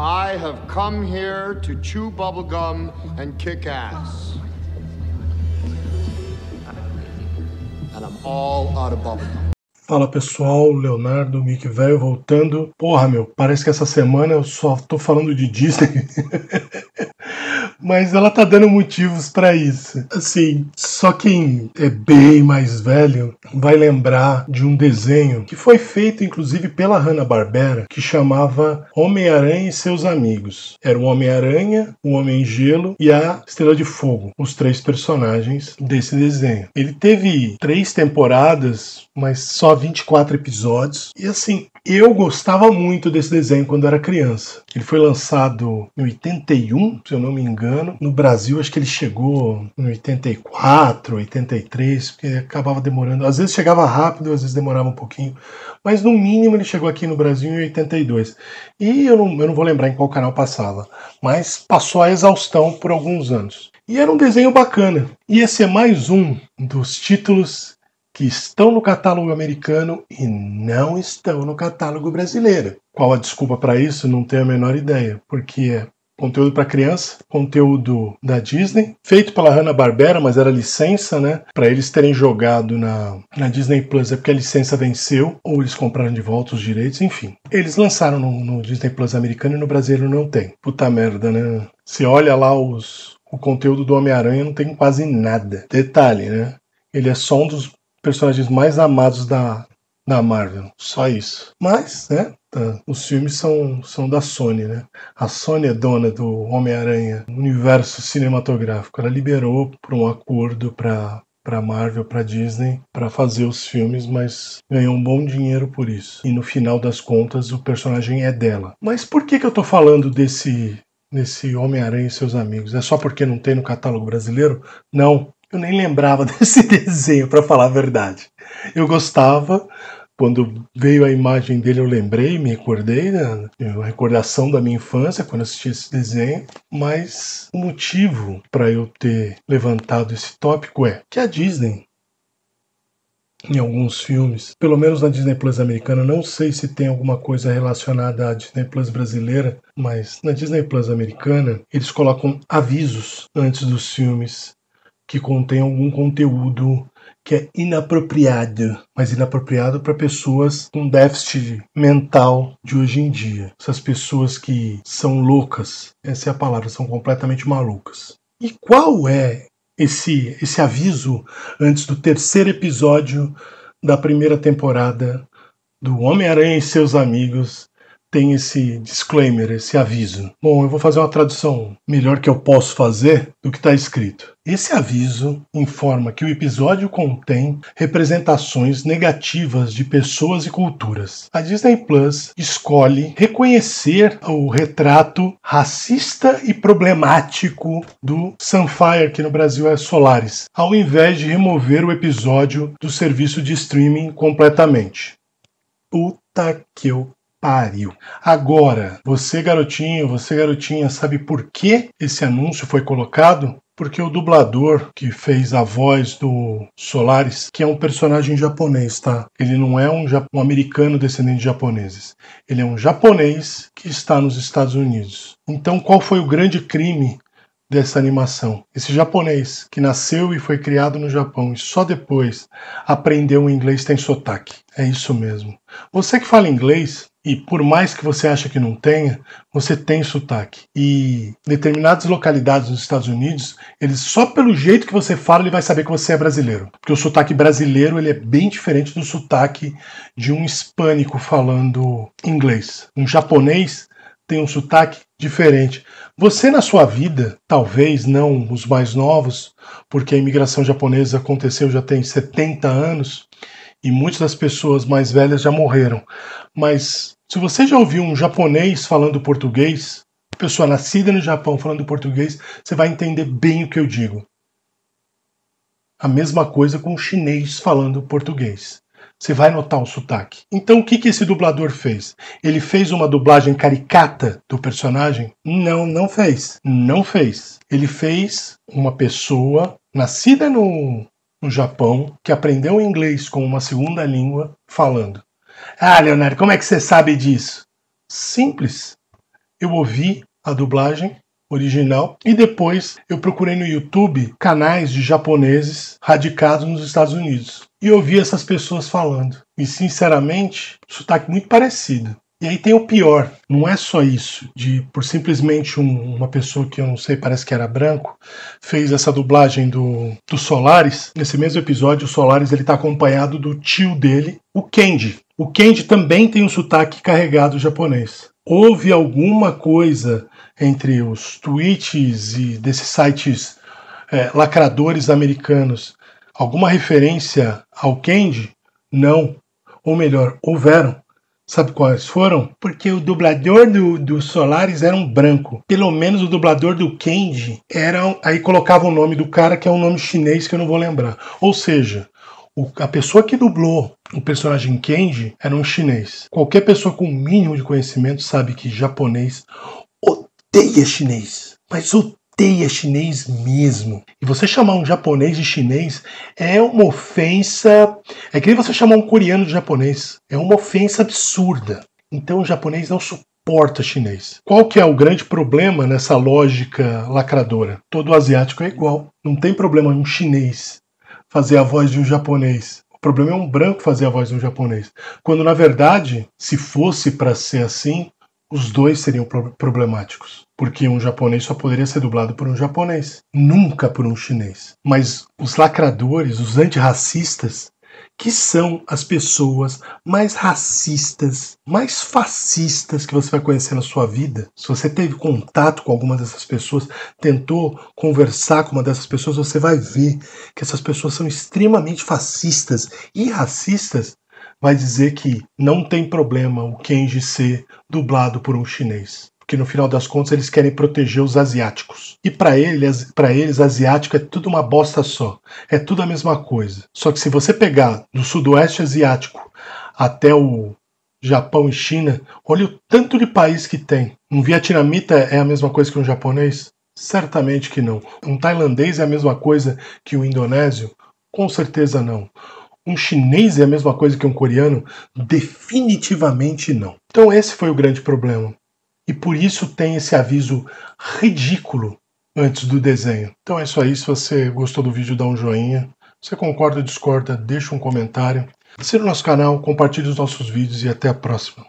I have come here to chew bubblegum and kick ass. And I'm all out of bubblegum. Fala pessoal, Leonardo, Mick Velho voltando. Porra, meu, parece que essa semana eu só tô falando de Disney. mas ela tá dando motivos para isso. Assim, só quem é bem mais velho vai lembrar de um desenho que foi feito inclusive pela Hanna-Barbera, que chamava Homem-Aranha e seus amigos. Era o Homem-Aranha, o Homem-Gelo e a Estrela de Fogo, os três personagens desse desenho. Ele teve três temporadas, mas só 24 episódios. E assim, eu gostava muito desse desenho quando era criança. Ele foi lançado em 81, se eu não me engano. No Brasil, acho que ele chegou em 84, 83, porque acabava demorando. Às vezes chegava rápido, às vezes demorava um pouquinho. Mas no mínimo ele chegou aqui no Brasil em 82. E eu não, eu não vou lembrar em qual canal passava. Mas passou a exaustão por alguns anos. E era um desenho bacana. E esse é mais um dos títulos que estão no catálogo americano e não estão no catálogo brasileiro. Qual a desculpa para isso? Não tenho a menor ideia, porque é conteúdo para criança, conteúdo da Disney, feito pela Hanna-Barbera, mas era licença, né? Para eles terem jogado na, na Disney Plus é porque a licença venceu, ou eles compraram de volta os direitos, enfim. Eles lançaram no, no Disney Plus americano e no brasileiro não tem. Puta merda, né? Se olha lá os, o conteúdo do Homem-Aranha, não tem quase nada. Detalhe, né? Ele é só um dos personagens mais amados da, da Marvel. Só isso. Mas, né? Tá. Os filmes são, são da Sony, né? A Sony é dona do Homem-Aranha, universo cinematográfico. Ela liberou por um acordo para para Marvel, para Disney, para fazer os filmes, mas ganhou um bom dinheiro por isso. E no final das contas, o personagem é dela. Mas por que que eu tô falando desse desse Homem-Aranha e seus amigos? É só porque não tem no catálogo brasileiro? Não, eu nem lembrava desse desenho, para falar a verdade. Eu gostava, quando veio a imagem dele, eu lembrei, me recordei, né? uma recordação da minha infância quando assisti esse desenho. Mas o motivo para eu ter levantado esse tópico é que a Disney, em alguns filmes, pelo menos na Disney Plus americana, não sei se tem alguma coisa relacionada à Disney Plus brasileira, mas na Disney Plus americana eles colocam avisos antes dos filmes que contém algum conteúdo que é inapropriado, mas inapropriado para pessoas com déficit mental de hoje em dia. Essas pessoas que são loucas, essa é a palavra, são completamente malucas. E qual é esse esse aviso antes do terceiro episódio da primeira temporada do Homem-Aranha e seus amigos tem esse disclaimer, esse aviso. Bom, eu vou fazer uma tradução melhor que eu posso fazer do que está escrito. Esse aviso informa que o episódio contém representações negativas de pessoas e culturas. A Disney Plus escolhe reconhecer o retrato racista e problemático do Sunfire, que no Brasil é Solaris, ao invés de remover o episódio do serviço de streaming completamente. Puta que eu pariu. Agora, você garotinho, você garotinha, sabe por que esse anúncio foi colocado? Porque o dublador que fez a voz do Solaris, que é um personagem japonês, tá? Ele não é um, um americano descendente de japoneses. Ele é um japonês que está nos Estados Unidos. Então, qual foi o grande crime dessa animação. Esse japonês que nasceu e foi criado no Japão e só depois aprendeu o inglês tem sotaque. É isso mesmo. Você que fala inglês, e por mais que você acha que não tenha, você tem sotaque. E determinadas localidades nos Estados Unidos, eles só pelo jeito que você fala, ele vai saber que você é brasileiro. Porque o sotaque brasileiro, ele é bem diferente do sotaque de um hispânico falando inglês. Um japonês tem um sotaque diferente. Você na sua vida, talvez não os mais novos, porque a imigração japonesa aconteceu já tem 70 anos, e muitas das pessoas mais velhas já morreram. Mas se você já ouviu um japonês falando português, pessoa nascida no Japão falando português, você vai entender bem o que eu digo. A mesma coisa com o chinês falando português. Você vai notar o sotaque. Então, o que, que esse dublador fez? Ele fez uma dublagem caricata do personagem? Não, não fez. Não fez. Ele fez uma pessoa nascida no, no Japão, que aprendeu inglês como uma segunda língua, falando: Ah, Leonardo, como é que você sabe disso? Simples. Eu ouvi a dublagem original e depois eu procurei no YouTube canais de japoneses radicados nos Estados Unidos e ouvi essas pessoas falando. E sinceramente, sotaque muito parecido. E aí tem o pior, não é só isso, de por simplesmente um, uma pessoa que eu não sei, parece que era branco, fez essa dublagem do, do Solaris. Nesse mesmo episódio, o Solaris ele tá acompanhado do tio dele, o Kenji. O Kenji também tem um sotaque carregado japonês. Houve alguma coisa entre os tweets e desses sites é, lacradores americanos, alguma referência ao Kenji? Não. Ou melhor, houveram Sabe quais foram? Porque o dublador do, do Solaris era um branco. Pelo menos o dublador do Kenji era. Aí colocava o nome do cara, que é um nome chinês que eu não vou lembrar. Ou seja, o, a pessoa que dublou o personagem Kenji era um chinês. Qualquer pessoa com o mínimo de conhecimento sabe que japonês odeia chinês. Mas odeia odeia chinês mesmo. E você chamar um japonês de chinês é uma ofensa. É que nem você chamar um coreano de japonês. É uma ofensa absurda. Então o japonês não suporta chinês. Qual que é o grande problema nessa lógica lacradora? Todo asiático é igual. Não tem problema um chinês fazer a voz de um japonês. O problema é um branco fazer a voz de um japonês. Quando na verdade, se fosse para ser assim, os dois seriam problemáticos porque um japonês só poderia ser dublado por um japonês, nunca por um chinês. Mas os lacradores, os antirracistas, que são as pessoas mais racistas, mais fascistas que você vai conhecer na sua vida. Se você teve contato com alguma dessas pessoas, tentou conversar com uma dessas pessoas, você vai ver que essas pessoas são extremamente fascistas e racistas. Vai dizer que não tem problema o Kenji ser dublado por um chinês porque no final das contas eles querem proteger os asiáticos. E para eles, para eles, asiático é tudo uma bosta só, é tudo a mesma coisa. Só que se você pegar do sudoeste asiático até o Japão e China, olha o tanto de país que tem. Um vietnamita é a mesma coisa que um japonês? Certamente que não. Um tailandês é a mesma coisa que um indonésio? Com certeza não. Um chinês é a mesma coisa que um coreano? Definitivamente não. Então, esse foi o grande problema. E por isso tem esse aviso ridículo antes do desenho. Então é isso aí. Se você gostou do vídeo, dá um joinha. Se você concorda ou discorda, deixa um comentário. Assine o nosso canal, compartilhe os nossos vídeos e até a próxima.